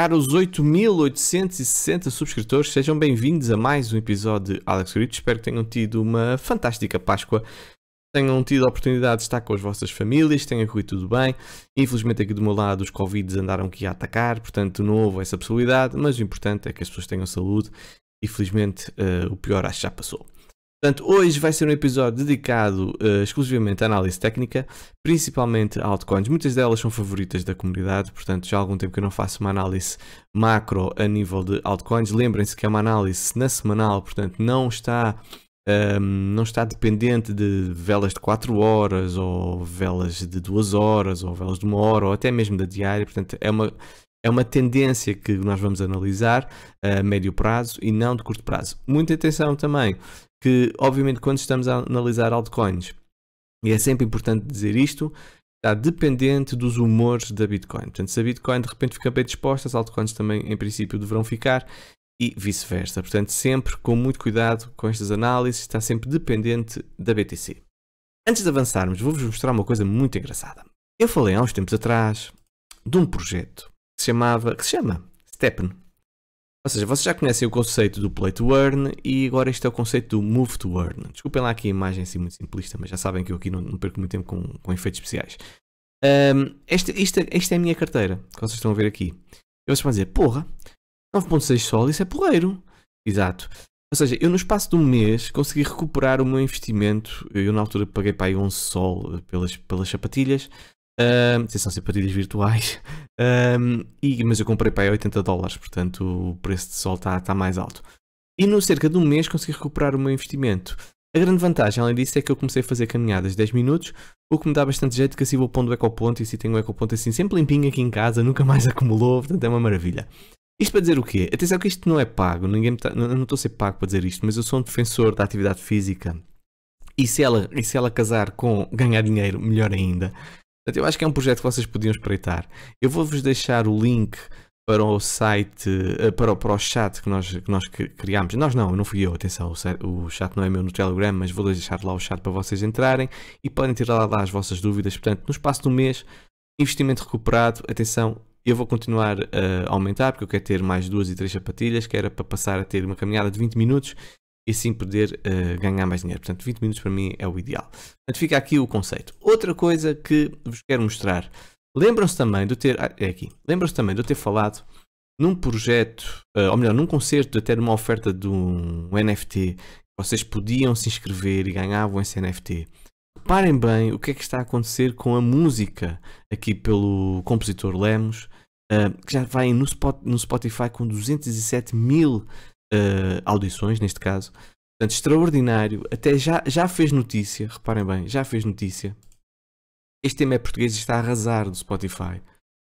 Caros 8.860 subscritores, sejam bem-vindos a mais um episódio de Alex Grito. Espero que tenham tido uma fantástica Páscoa, tenham tido a oportunidade de estar com as vossas famílias, tenha corrido tudo bem. Infelizmente, aqui do meu lado, os Covid andaram aqui a atacar, portanto, não houve essa possibilidade, mas o importante é que as pessoas tenham saúde e, felizmente, uh, o pior acho que já passou. Portanto, hoje vai ser um episódio dedicado uh, exclusivamente à análise técnica, principalmente a altcoins. Muitas delas são favoritas da comunidade, portanto, já há algum tempo que eu não faço uma análise macro a nível de altcoins. Lembrem-se que é uma análise na semanal, portanto, não está. Um, ehm, não está dependente de velas de 4 horas, ou velas de 2 horas, ou velas de 1 hora, ou até mesmo da diária, portanto é uma, é uma tendência que nós vamos analisar eh, a médio prazo e não de curto prazo. Muita atenção também que, obviamente, quando estamos a analisar altcoins, e é sempre importante dizer isto, está dependente dos humores da Bitcoin. Portanto, se a Bitcoin de repente fica bem disposta, as altcoins também, em princípio, deverão ficar e vice-versa. Portanto, sempre com muito cuidado com estas análises, está sempre dependente da BTC. Antes de avançarmos, vou-vos mostrar uma coisa muito engraçada. Eu falei há uns tempos atrás de um projeto que se chamava, que se chama Steppen ou seja, vocês já conhecem o conceito do play to earn e agora este é o conceito do move to earn. Desculpem lá aqui a imagem assim muito simplista, mas já sabem que eu aqui não, não perco muito tempo com, com efeitos especiais. Um, esta, esta, esta é a minha carteira, que vocês estão a ver aqui. E vocês vão dizer, porra, 9.6 sol, isso é porreiro. Exato. Ou seja, eu no espaço de um mês consegui recuperar o meu investimento. Eu na altura paguei para aí 11 sol pelas, pelas sapatilhas são simpatias virtuais. e, mas eu comprei para aí 80 dólares, portanto o preço de sol está tá mais alto. E no cerca de um mês consegui recuperar o meu investimento. A grande vantagem, além disso, é que eu comecei a fazer caminhadas de 10 minutos, o que me dá bastante jeito, que assim vou pondo o ecoponto e se tenho o ecoponto assim sempre limpinho aqui em casa, nunca mais acumulou, portanto é uma maravilha. Isto para dizer o quê? Atenção que isto não é pago, ninguém tá, não estou a ser pago para dizer isto, mas eu sou um defensor da atividade física. E se ela, e se ela casar com ganhar dinheiro, melhor ainda eu acho que é um projeto que vocês podiam espreitar. Eu vou-vos deixar o link para o site, eh, para, o, para o chat que nós, que nós criámos. Nós não, não fui eu, atenção, o, chat não é meu no Telegram, mas vou deixar lá o chat para vocês entrarem e podem tirar lá as vossas dúvidas. Portanto, no espaço do mês, investimento recuperado, atenção, eu vou continuar eh, a aumentar, porque eu quero ter mais duas e três sapatilhas, que era para passar a ter uma caminhada de 20 minutos e assim poder uh, ganhar mais dinheiro. Portanto, 20 minutos para mim é o ideal. Portanto, fica aqui o conceito. Outra coisa que vos quero mostrar. Lembram-se também de eu ter. Ah, é aqui. Lembram-se também de ter falado num projeto, uh, ou melhor, num concerto, até numa oferta de um NFT. Vocês podiam se inscrever e ganhavam esse NFT. Reparem bem o que é que está a acontecer com a música aqui pelo compositor Lemos, uh, que já vai no, Spotify com 207 mil uh, audições neste caso. Portanto, extraordinário, até já, já fez notícia, reparem bem, já fez notícia. Este tema é português e está a arrasar no Spotify.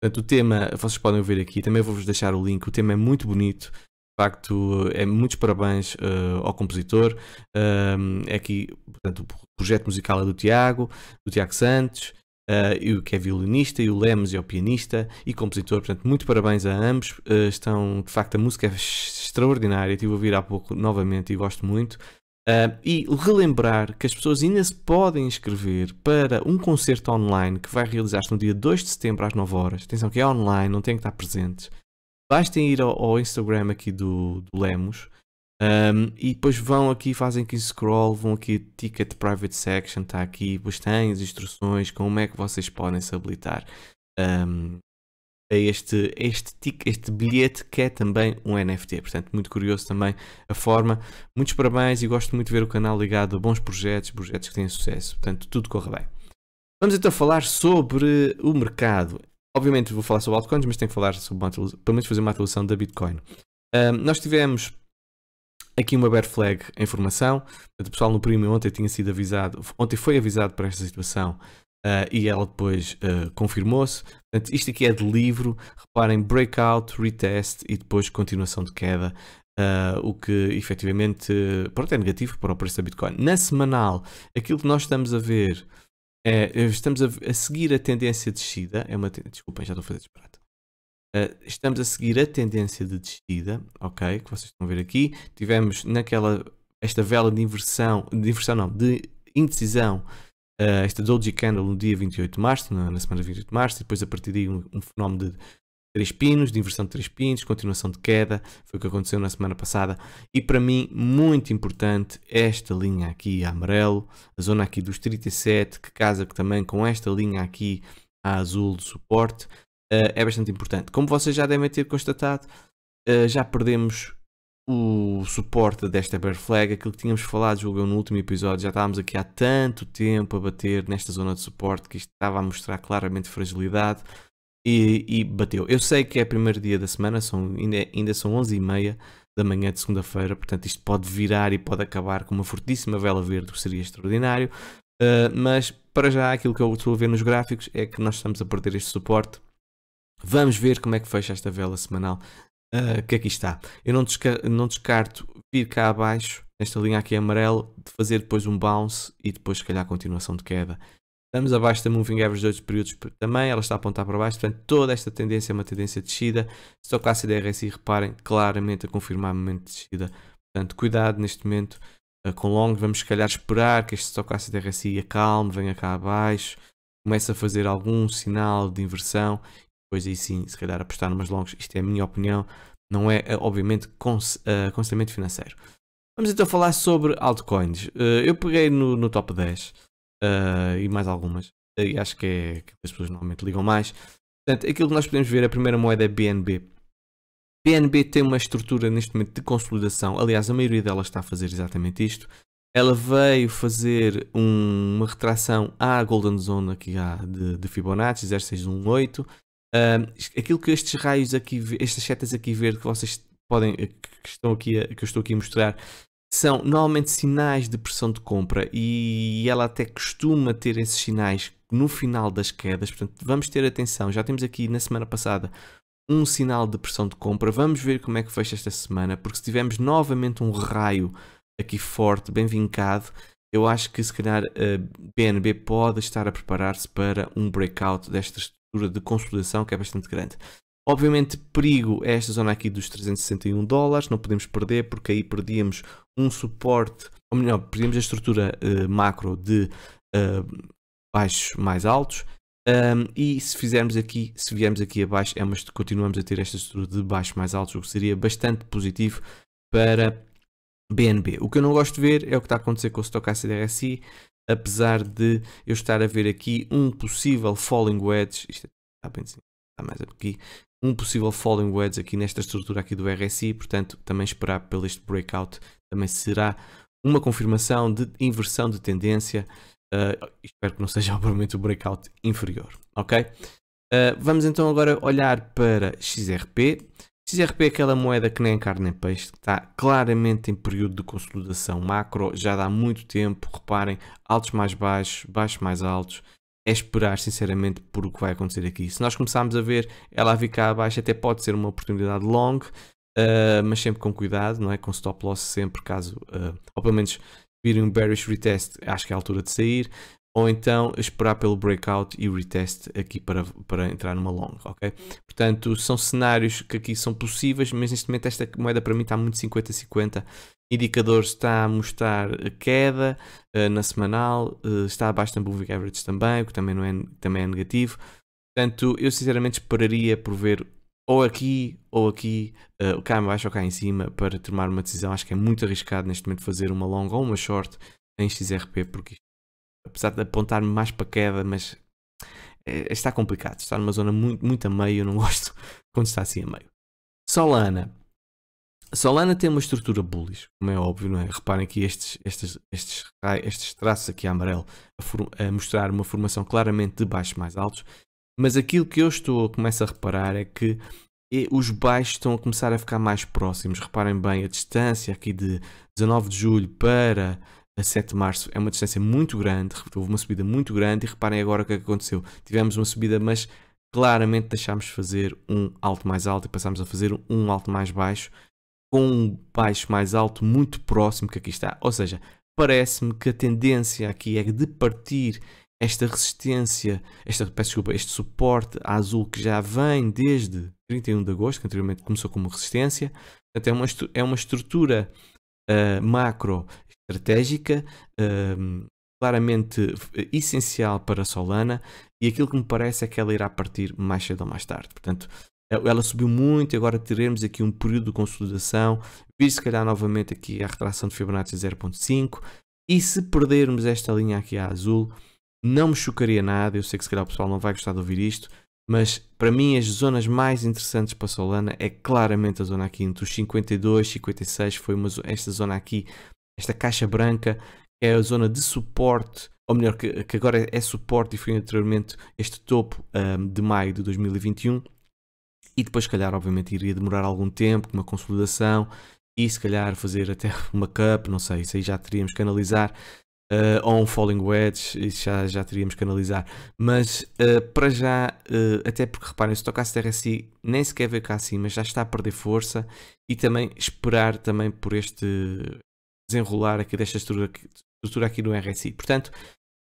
Portanto, o tema, vocês podem ver aqui, também vou-vos deixar o link, o tema é muito bonito. De facto, é muitos parabéns uh, ao compositor. Eh, é aqui, portanto, o projeto musical é do Tiago, do Tiago Santos. Uh, e o que é violinista, e o Lemos é o pianista e compositor, portanto, muito parabéns a ambos. Uh, estão, de facto, a música é extraordinária, estive a ouvir há pouco novamente e gosto muito. Uh, e relembrar que as pessoas ainda se podem inscrever para um concerto online que vai realizar-se no dia 2 de setembro às 9 horas. Atenção que é online, não tem que estar presentes. Bastem ir ao, ao Instagram aqui do, do Lemos um, e depois vão aqui, fazem aqui scroll, vão aqui Ticket Private Section, está aqui, depois têm as instruções, como é que vocês podem se habilitar um, a é este, este, ticket este bilhete que é também um NFT. Portanto, muito curioso também a forma. Muitos parabéns e gosto muito de ver o canal ligado a bons projetos, projetos que têm sucesso. Portanto, tudo corre bem. Vamos então falar sobre o mercado. Obviamente vou falar sobre altcoins, mas tenho que falar sobre pelo menos fazer uma atualização da Bitcoin. Um, nós tivemos Aqui uma bear flag em formação. O pessoal no premium ontem tinha sido avisado, ontem foi avisado para esta situação uh, e ela depois uh, confirmou-se. Portanto, isto aqui é de livro. Reparem, breakout, retest e depois continuação de queda. Uh, o que efetivamente pronto, é negativo para o preço da Bitcoin. Na semanal, aquilo que nós estamos a ver é, estamos a, a seguir a tendência descida. É uma, desculpem, já estou a fazer disparate eh, estamos a seguir a tendência de descida, ok? Que vocês estão a ver aqui. Tivemos naquela, esta vela de inversão, de inversão não, de indecisão, uh, esta Doji Candle no dia 28 de março, na, na semana 28 de março, e depois a partir daí um, um fenómeno de três pinos, de inversão de três pinos, continuação de queda, foi o que aconteceu na semana passada. E para mim, muito importante, esta linha aqui a é amarelo, a zona aqui dos 37, que casa também com esta linha aqui a azul de suporte, eh, é bastante importante. Como vocês já devem ter constatado, eh, já perdemos o suporte desta bear flag, aquilo que tínhamos falado, jogou no último episódio, já estávamos aqui há tanto tempo a bater nesta zona de suporte que isto estava a mostrar claramente fragilidade e, e bateu. Eu sei que é primeiro dia da semana, são, ainda, ainda são 11h30 da manhã de segunda-feira, portanto isto pode virar e pode acabar com uma fortíssima vela verde, que seria extraordinário, uh, mas para já aquilo que eu estou a ver nos gráficos é que nós estamos a perder este suporte Vamos ver como é que fecha esta vela semanal uh, que aqui está. Eu não, desca não descarto vir cá abaixo, nesta linha aqui amarela, de fazer depois um bounce e depois se calhar continuação de queda. Estamos abaixo da Moving Average de 8 períodos também, ela está a apontar para baixo, portanto toda esta tendência é uma tendência de descida. Stock a RSI, reparem, claramente a confirmar momento de descida. Portanto, cuidado neste momento uh, com longo, vamos se calhar esperar que este stock ácido RSI acalme, venha cá abaixo, comece a fazer algum sinal de inversão depois aí sim, se calhar apostar umas longas, isto é a minha opinião, não é eh, obviamente cons, uh, eh, aconselhamento financeiro. Vamos então falar sobre altcoins. Uh, eu peguei no, no top 10 uh, e mais algumas, e acho que é que as pessoas normalmente ligam mais. Portanto, aquilo que nós podemos ver, a primeira moeda é BNB. BNB tem uma estrutura neste momento de consolidação, aliás, a maioria delas está a fazer exatamente isto. Ela veio fazer um, uma retração à Golden Zone aqui de, de Fibonacci 0618 aquilo que estes raios aqui, estas setas aqui verde que vocês podem, eh, que estão aqui, a, que eu estou aqui a mostrar, são normalmente sinais de pressão de compra e ela até costuma ter esses sinais no final das quedas, portanto vamos ter atenção. Já temos aqui na semana passada um sinal de pressão de compra, vamos ver como é que fecha esta semana, porque se tivermos novamente um raio aqui forte, bem vincado, eu acho que se calhar a eh, BNB pode estar a preparar-se para um breakout destas estrutura de consolidação que é bastante grande. Obviamente, perigo é esta zona aqui dos 361 dólares, não podemos perder, porque aí perdíamos um suporte, ou melhor, perdíamos a estrutura uh, macro de uh, baixos mais altos. Um, e se fizermos aqui, se viermos aqui abaixo, é uma, continuamos a ter esta estrutura de baixos mais altos, o que seria bastante positivo para BNB. O que eu não gosto de ver é o que está a acontecer com o Stochastic ACDRSI, apesar de eu estar a ver aqui um possível falling wedge, isto está é, bem está assim, mais aqui, um possível falling wedge aqui nesta estrutura aqui do RSI, portanto também esperar pelo este breakout também será uma confirmação de inversão de tendência, uh, espero que não seja obviamente o breakout inferior, ok? Uh, vamos então agora olhar para XRP, XRP é aquela moeda que nem carne nem peixe, que está claramente em período de consolidação macro, já dá muito tempo, reparem, altos mais baixos, baixos mais altos, é esperar sinceramente por o que vai acontecer aqui. Se nós começarmos a ver ela a vir cá abaixo, até pode ser uma oportunidade long, uh, mas sempre com cuidado, não é? Com stop loss sempre, caso, uh, ou pelo menos virem um bearish retest, acho que é a altura de sair ou então esperar pelo breakout e retest aqui para, para entrar numa long, ok? Portanto, são cenários que aqui são possíveis, mas neste momento esta moeda para mim está muito 50-50. Indicador está a mostrar queda uh, na semanal, uh, está abaixo da Moving Average também, o que também, não é, também é negativo. Portanto, eu sinceramente esperaria por ver ou aqui ou aqui, uh, cá embaixo ou cá em cima, para tomar uma decisão. Acho que é muito arriscado neste momento fazer uma long ou uma short em XRP, porque apesar de apontar-me mais para queda, mas é, está complicado. Está numa zona muito, muito a meio, eu não gosto quando está assim a meio. Solana. Solana tem uma estrutura bullish, como é óbvio, não é? Reparem aqui estes, estes, estes, estes traços aqui amarelo a, a, mostrar uma formação claramente de baixos mais altos, mas aquilo que eu estou começo a reparar é que eh, os baixos estão a começar a ficar mais próximos. Reparem bem a distância aqui de 19 de julho para a 7 de março é uma distância muito grande, houve uma subida muito grande e reparem agora o que, é aconteceu. Tivemos uma subida, mas claramente deixámos de fazer um alto mais alto e passámos a fazer um alto mais baixo, com um baixo mais alto muito próximo que aqui está. Ou seja, parece-me que a tendência aqui é de partir esta resistência, esta, peço desculpa, este suporte azul que já vem desde 31 de agosto, que anteriormente começou como resistência, até uma, é uma estrutura eh, macro estratégica, uh, claramente eh, essencial para a Solana, e aquilo que me parece é que ela irá partir mais cedo ou mais tarde. Portanto, é, ela subiu muito e agora teremos aqui um período de consolidação, vir se calhar novamente aqui a retração de Fibonacci 0.5, e se perdermos esta linha aqui a azul, não me chocaria nada, eu sei que se calhar o pessoal não vai gostar de ouvir isto, mas para mim as zonas mais interessantes para Solana é claramente a zona aqui entre os 52 e 56 foi uma, esta zona aqui, esta caixa branca é a zona de suporte ou melhor, que, que agora é suporte e foi anteriormente este topo um, de maio de 2021 e depois se calhar obviamente iria demorar algum tempo uma consolidação e se calhar fazer até uma cup, não sei, isso aí já teríamos que analisar uh, ou um Falling Wedge, isso já, já teríamos que analisar. Mas uh, para já, uh, até porque reparem, se tocasse RSI nem sequer veio cá acima, já está a perder força e também esperar também por este desenrolar aqui desta estrutura, estrutura aqui no RSI. Portanto,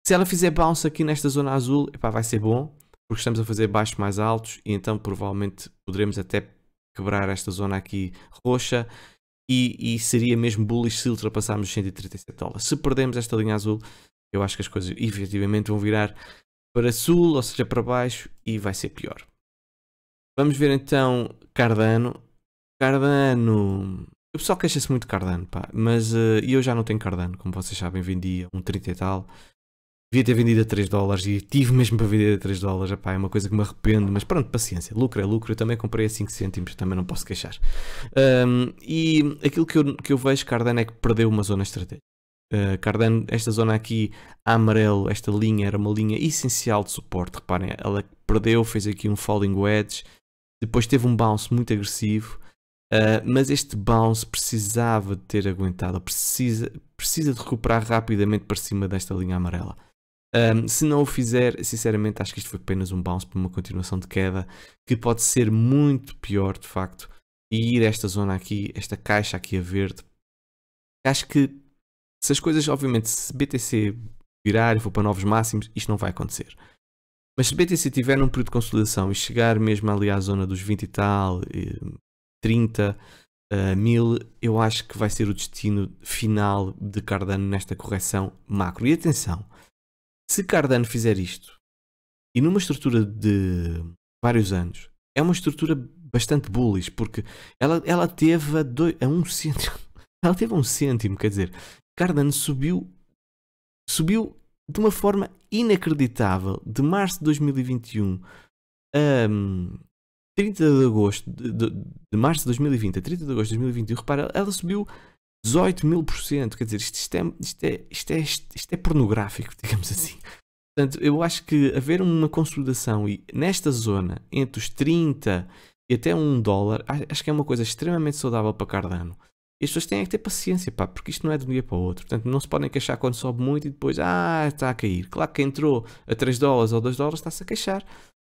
se ela fizer bounce aqui nesta zona azul, epá, vai ser bom, porque estamos a fazer baixos mais altos e então provavelmente poderemos até quebrar esta zona aqui roxa e, e, seria mesmo bullish se ultrapassarmos os 137 dólares. Se perdermos esta linha azul, eu acho que as coisas efetivamente vão virar para sul, ou seja, para baixo, e vai ser pior. Vamos ver então Cardano. Cardano. O pessoal queixa-se muito de Cardano, pá, mas uh, eu já não tenho Cardano, como vocês sabem, vendia um 30 e tal, Devia ter vendido a 3 dólares e tive mesmo para vender a 3 dólares. Epá, é uma coisa que me arrependo, mas pronto, paciência. Lucro é lucro. Eu também comprei a 5 cêntimos, também não posso queixar. Um, e aquilo que eu, que eu vejo, Cardano, é que perdeu uma zona estratégica. Uh, Cardano, esta zona aqui, amarelo, esta linha era uma linha essencial de suporte. Reparem, ela perdeu, fez aqui um falling wedge. Depois teve um bounce muito agressivo. Uh, mas este bounce precisava de ter aguentado, precisa, precisa de recuperar rapidamente para cima desta linha amarela. Um, se não o fizer, sinceramente, acho que isto foi apenas um bounce para uma continuação de queda que pode ser muito pior de facto. E ir a esta zona aqui, esta caixa aqui a verde, acho que se as coisas, obviamente, se BTC virar e for para novos máximos, isto não vai acontecer. Mas se BTC tiver um período de consolidação e chegar mesmo ali à zona dos 20 e tal, 30 uh, eh, eh, mil, eu acho que vai ser o destino final de Cardano nesta correção macro. E atenção, se Cardano fizer isto, e numa estrutura de vários anos, é uma estrutura bastante bullish, porque ela, ela teve a, dois, a um cêntimo. Ela teve a um cêntimo, quer dizer, Cardano subiu, subiu de uma forma inacreditável de março de 2021 a um, 30 de agosto, de, de, de, março de 2020 a 30 de agosto de 2021, repara, ela subiu 18 mil por cento, quer dizer, isto, isto, é, isto, é, isto, é, isto é pornográfico, digamos assim. Portanto, eu acho que haver uma consolidação e nesta zona, entre os 30 e até 1 dólar, acho que é uma coisa extremamente saudável para Cardano. E as pessoas têm é que ter paciência, pá, porque isto não é de um dia para o outro. Portanto, não se podem queixar quando sobe muito e depois, ah, está a cair. Claro que entrou a 3 dólares ou 2 dólares, está-se a queixar.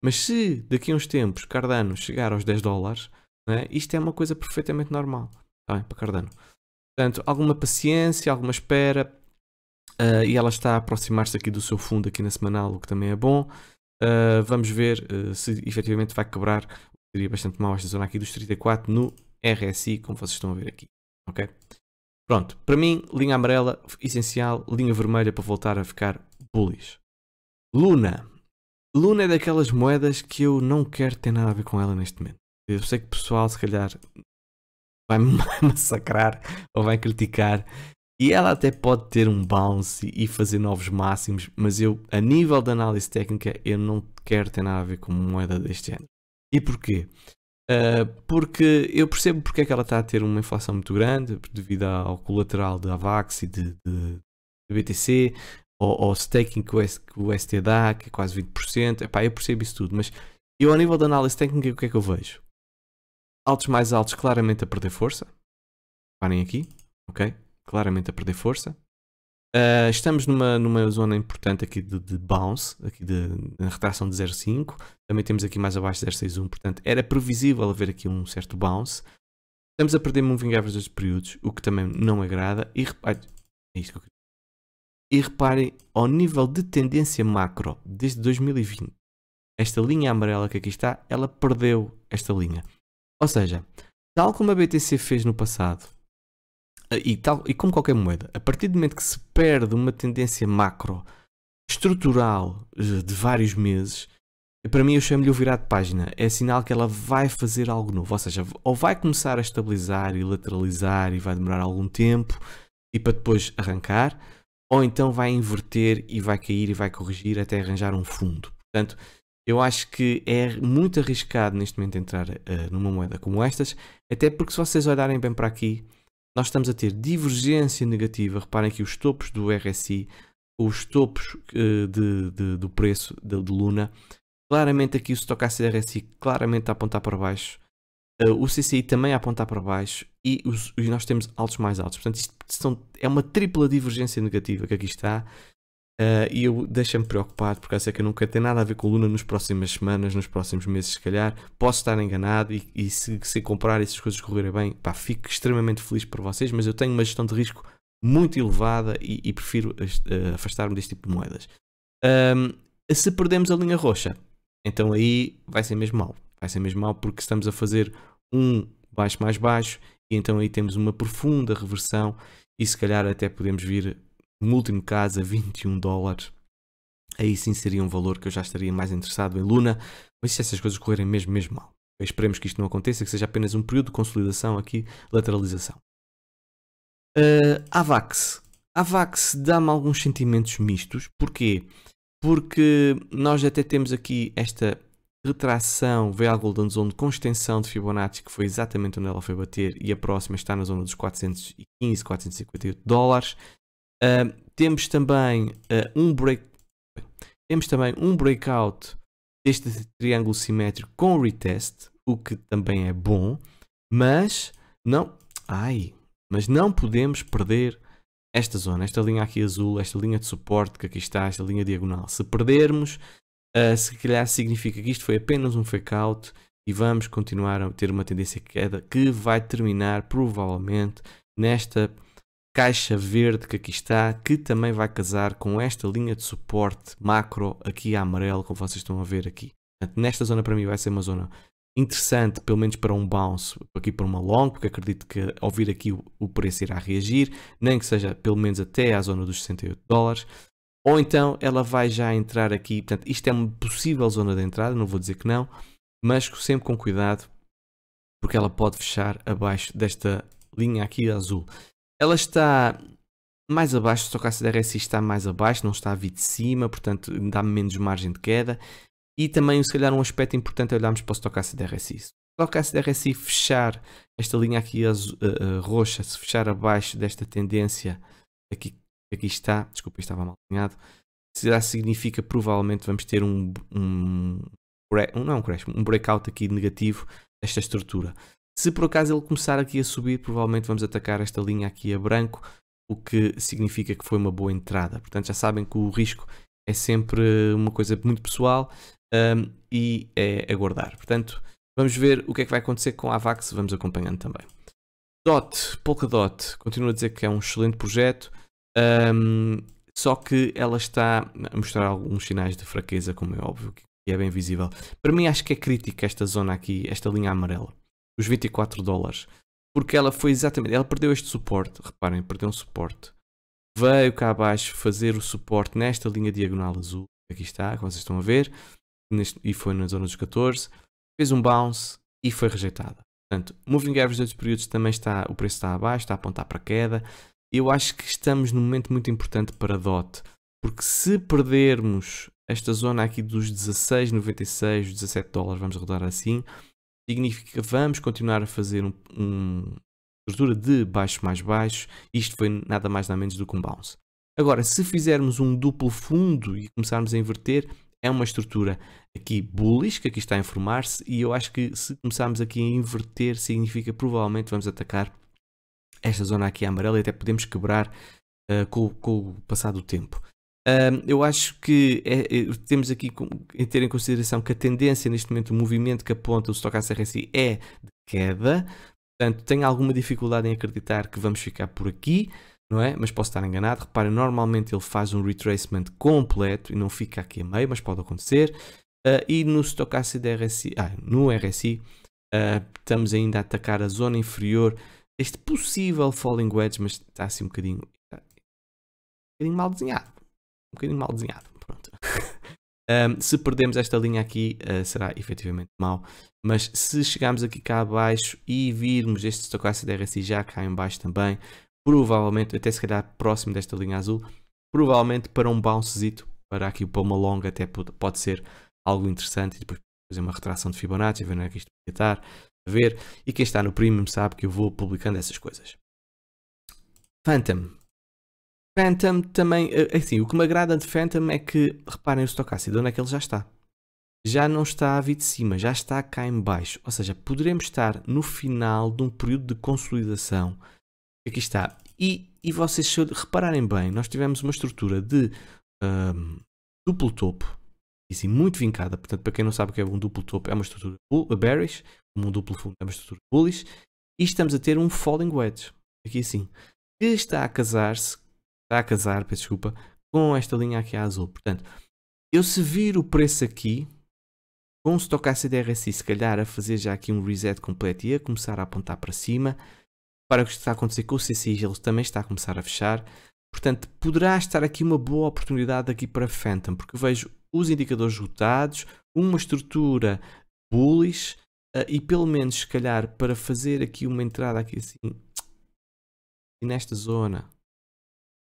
Mas se daqui a uns tempos Cardano chegar aos 10 dólares, né, isto é uma coisa perfeitamente normal. Está bem, para Cardano. Portanto, alguma paciência, alguma espera. Uh, e ela está a aproximar-se aqui do seu fundo aqui na semanal, o que também é bom. Uh, vamos ver uh, se efetivamente vai quebrar, seria bastante mal esta zona aqui dos 34 no RSI, como vocês estão a ver aqui, ok? Pronto, para mim, linha amarela, essencial, linha vermelha para voltar a ficar bullish. Luna. Luna é daquelas moedas que eu não quero ter nada a ver com ela neste momento. Eu sei que o pessoal, se calhar, vai massacrar ou vai criticar. E ela até pode ter um bounce e fazer novos máximos, mas eu, a nível de análise técnica, eu não quero ter nada a ver com moeda deste ano. E porquê? Uh, porque eu percebo porque é que ela está a ter uma inflação muito grande devido ao colateral da VAX e de, de, de BTC, ou ao staking que o, S, que o ST dá, que é quase 20%. Epá, eu percebo isso tudo, mas eu, a nível de análise técnica, o que é que eu vejo? Altos mais altos, claramente a perder força. Parem aqui, ok? Claramente a perder força. Uh, estamos numa, numa zona importante aqui de, de bounce, aqui de, de retração de 0,5. Também temos aqui mais abaixo 0,61, portanto era previsível haver aqui um certo bounce. Estamos a perder moving average dos períodos, o que também não agrada. E, é isto que eu queria. e reparem ao nível de tendência macro desde 2020. Esta linha amarela que aqui está, ela perdeu esta linha. Ou seja, tal como a BTC fez no passado, eh, e, tal, e como qualquer moeda, a partir do momento que se perde uma tendência macro estrutural eh, de vários meses, para mim eu chamo-lhe o virar de página. É sinal que ela vai fazer algo novo. Ou seja, ou vai começar a estabilizar e lateralizar e vai demorar algum tempo e para depois arrancar, ou então vai inverter e vai cair e vai corrigir até arranjar um fundo. Portanto, eu acho que é muito arriscado neste momento entrar uh, numa moeda como estas, até porque se vocês olharem bem para aqui, nós estamos a ter divergência negativa. Reparem que os topos do RSI, os topos uh, de, de, do preço de, de, Luna, claramente aqui o Stochastic RSI claramente a apontar para baixo, uh, o CCI também a apontar para baixo e, os, e nós temos altos mais altos. Portanto, isto são, é uma tripla divergência negativa que aqui está. Uh, e eu deixo-me preocupado porque eu sei que eu nunca tenho nada a ver com Luna nas próximas semanas, nos próximos meses, se calhar. Posso estar enganado e, e se, se comprar essas coisas correrem bem, pá, fico extremamente feliz por vocês, mas eu tenho uma gestão de risco muito elevada e, e prefiro uh, afastar-me deste tipo de moedas. Um, se perdemos a linha roxa, então aí vai ser mesmo mal. Vai ser mesmo mal porque estamos a fazer um baixo mais baixo e então aí temos uma profunda reversão e se calhar até podemos vir no último caso a 21 dólares, aí sim seria um valor que eu já estaria mais interessado em Luna, mas se essas coisas correrem mesmo, mesmo mal. Esperemos que isto não aconteça, que seja apenas um período de consolidação aqui, lateralização. Uh, AVAX. AVAX dá-me alguns sentimentos mistos. Porquê? Porque nós até temos aqui esta retração a Golden Zone com extensão de Fibonacci, que foi exatamente onde ela foi bater, e a próxima está na zona dos 415, 458 dólares. Uh, temos também uh, um break temos também um breakout deste triângulo simétrico com retest, o que também é bom, mas não, ai, mas não podemos perder esta zona, esta linha aqui azul, esta linha de suporte que aqui está, esta linha diagonal. Se perdermos, uh, se calhar significa que isto foi apenas um fake out e vamos continuar a ter uma tendência queda que vai terminar provavelmente nesta caixa verde que aqui está, que também vai casar com esta linha de suporte macro aqui a amarelo, como vocês estão a ver aqui. Portanto, nesta zona para mim vai ser uma zona interessante, pelo menos para um bounce, aqui para uma long, porque acredito que ao vir aqui o, o preço irá reagir, nem que seja pelo menos até à zona dos 68 dólares. Ou então ela vai já entrar aqui, portanto, isto é uma possível zona de entrada, não vou dizer que não, mas sempre com cuidado, porque ela pode fechar abaixo desta linha aqui azul. Ela está mais abaixo, só que a está mais abaixo, não está a vir de cima, portanto dá-me menos margem de queda. E também, se calhar, um aspecto importante é olharmos para o Stock RSI. Se o Stock RSI fechar esta linha aqui azul, uh, eh, uh, eh, roxa, se fechar abaixo desta tendência aqui, aqui está, desculpa, estava mal alinhado, será significa provavelmente vamos ter um, um, um não é um crash, um breakout aqui negativo desta estrutura. Se por acaso ele começar aqui a subir, provavelmente vamos atacar esta linha aqui a branco, o que significa que foi uma boa entrada. Portanto, já sabem que o risco é sempre uma coisa muito pessoal um, e é aguardar. Portanto, vamos ver o que é que vai acontecer com a AVAX, vamos acompanhando também. DOT, Polkadot, continuo a dizer que é um excelente projeto, um, só que ela está a mostrar alguns sinais de fraqueza, como é óbvio, que é bem visível. Para mim acho que é crítica esta zona aqui, esta linha amarela os 24 dólares. Porque ela foi exatamente, ela perdeu este suporte, reparem, perdeu um suporte. Veio cá abaixo fazer o suporte nesta linha diagonal azul, aqui está, como vocês estão a ver, neste, e foi na zona dos 14. Fez um bounce e foi rejeitada. Portanto, moving average dos períodos também está, o preço está abaixo, está a apontar para queda. Eu acho que estamos num momento muito importante para DOT, porque se perdermos esta zona aqui dos 16,96, 17 dólares, vamos rodar assim, significa que vamos continuar a fazer uma um estrutura de baixo mais baixo. Isto foi nada mais nada menos do que um bounce. Agora, se fizermos um duplo fundo e começarmos a inverter, é uma estrutura aqui bullish, que aqui está a informar se e eu acho que se começarmos aqui a inverter, significa provavelmente vamos atacar esta zona aqui amarela e até podemos quebrar uh, com, com o passar do tempo. Um, eu acho que é, é temos aqui em ter em consideração que a tendência neste momento, o movimento que aponta o Stock RSI é de queda, portanto tenho alguma dificuldade em acreditar que vamos ficar por aqui, não é? Mas posso estar enganado. Repara, normalmente ele faz um retracement completo e não fica aqui a meio, mas pode acontecer. Uh, e no stock RSI, ah, no RSI, uh, ah, estamos ainda a atacar a zona inferior este possível falling wedge, mas está assim um bocadinho, um bocadinho mal desenhado um bocadinho mal desenhado. Pronto. um, se perdermos esta linha aqui, uh, será efetivamente mau. Mas se chegarmos aqui cá abaixo e virmos este estocástico de RSI já cá em baixo também, provavelmente, até se calhar próximo desta linha azul, provavelmente para um bouncezito, para aqui para uma longa até pode ser algo interessante e depois fazer uma retração de Fibonacci, ver onde é que isto podia estar, ver. E quem está no premium sabe que eu vou publicando essas coisas. Phantom, Phantom também, eh, é assim, o que me agrada de Phantom é que, reparem o estocácido, onde é que ele já está? Já não está a vir de cima, já está cá em baixo. Ou seja, poderemos estar no final de um período de consolidação. Aqui está. E, e vocês, se repararem bem, nós tivemos uma estrutura de um, duplo topo, e sim, muito vincada. Portanto, para quem não sabe o que é um duplo topo, é uma estrutura bull, eh, bearish, como um duplo fundo é uma estrutura bullish, e estamos a ter um falling wedge, aqui assim, que está a casar-se está a casar, peço desculpa, com esta linha aqui azul. Portanto, eu se vir o preço aqui, com o stock ACDRSI, se calhar a fazer já aqui um reset completo e a começar a apontar para cima, para o que está a acontecer com o CCI, ele também está a começar a fechar. Portanto, poderá estar aqui uma boa oportunidade aqui para Phantom, porque vejo os indicadores esgotados, uma estrutura bullish uh, e pelo menos, se calhar, para fazer aqui uma entrada aqui assim, nesta zona,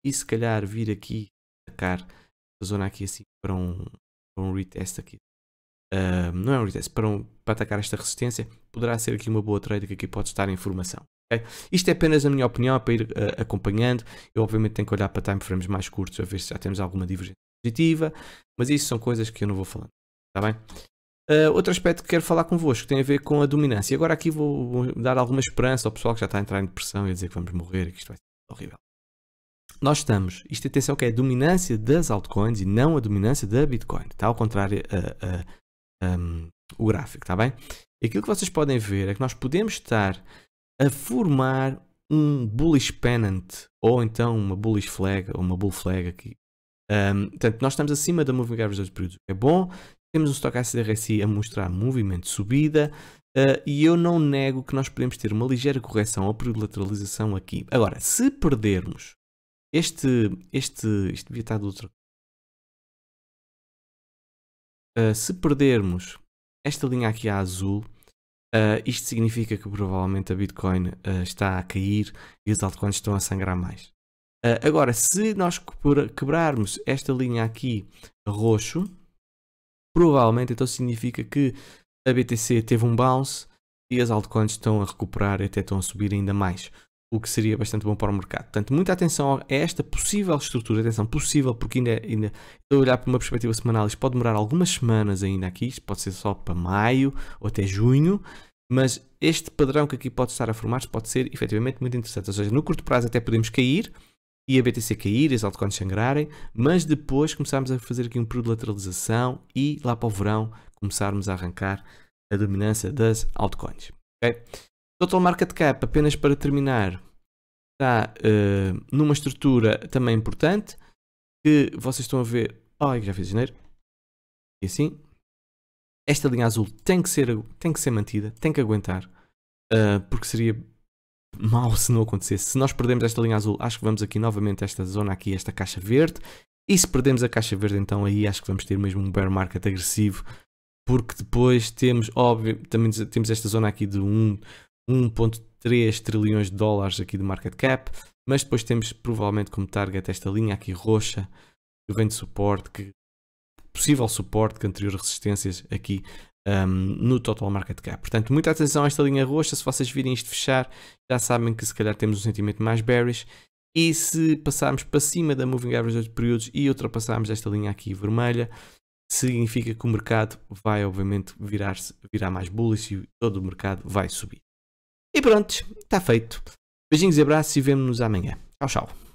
e se calhar vir aqui atacar a zona aqui assim para um, para um retest aqui. Uh, não é um retest, para, um, para atacar esta resistência, poderá ser aqui uma boa trade que aqui pode estar em formação. Okay? Isto é apenas a minha opinião, é para ir uh, acompanhando. Eu obviamente tenho que olhar para time frames mais curtos a ver se já temos alguma divergência positiva, mas isso são coisas que eu não vou falando. Está bem? Uh, outro aspecto que quero falar convosco tem a ver com a dominância. Agora aqui vou, dar alguma esperança ao pessoal que já está a entrar em depressão e a dizer que vamos morrer que isto vai ser horrível nós estamos, isto atenção que é a dominância das altcoins e não a dominância da Bitcoin, está ao contrário a, a, a, um, o gráfico, está bem? Aquilo que vocês podem ver é que nós podemos estar a formar um bullish pennant ou então uma bullish flag ou uma bull flag aqui. Um, ehm, portanto, nós estamos acima da moving average dos períodos. É bom, temos um stochastic RSI a mostrar movimento de subida uh, e eu não nego que nós podemos ter uma ligeira correção ou lateralização aqui. Agora, se perdermos este, este, isto devia estar do outro. Uh, se perdermos esta linha aqui a azul, uh, isto significa que provavelmente a Bitcoin uh, está a cair e os altcoins estão a sangrar mais. agora, se nós quebrarmos esta linha aqui roxo, provavelmente então significa que a BTC teve um bounce e as altcoins estão a recuperar e até estão a subir ainda mais o que seria bastante bom para o mercado. Portanto, muita atenção a esta possível estrutura, atenção possível, porque ainda, ainda estou a olhar para uma perspectiva semanal, isto pode demorar algumas semanas ainda aqui, isto pode ser só para maio ou até junho, mas este padrão que aqui pode estar a formar-se pode ser efetivamente muito interessante. Ou seja, no curto prazo até podemos cair e a BTC cair, as altcoins sangrarem, mas depois começarmos a fazer aqui um período de lateralização e lá para o verão começarmos a arrancar a dominância das altcoins. Okay? Total Market Cap, apenas para terminar, está uh, numa estrutura também importante que vocês estão a ver. Ai, oh, já fiz janeiro. E assim. Esta linha azul tem que ser, tem que ser mantida, tem que aguentar, uh, porque seria mal se não acontecesse. Se nós perdemos esta linha azul, acho que vamos aqui novamente esta zona aqui, esta caixa verde. E se perdemos a caixa verde, então aí acho que vamos ter mesmo um bear market agressivo, porque depois temos, óbvio, também temos esta zona aqui de 1, 1.3 trilhões de dólares aqui de market cap, mas depois temos provavelmente como target esta linha aqui roxa, que vem de suporte, que possível suporte, que anterior resistências aqui um, no total market cap. Portanto, muita atenção a esta linha roxa, se vocês virem isto fechar, já sabem que se calhar temos um sentimento mais bearish, e se passarmos para cima da moving average de períodos e ultrapassarmos esta linha aqui vermelha, significa que o mercado vai obviamente virar-se, virar mais bullish e todo o mercado vai subir. E pronto, está feito. Beijinhos e abraços e vemo-nos amanhã. Tchau, tchau.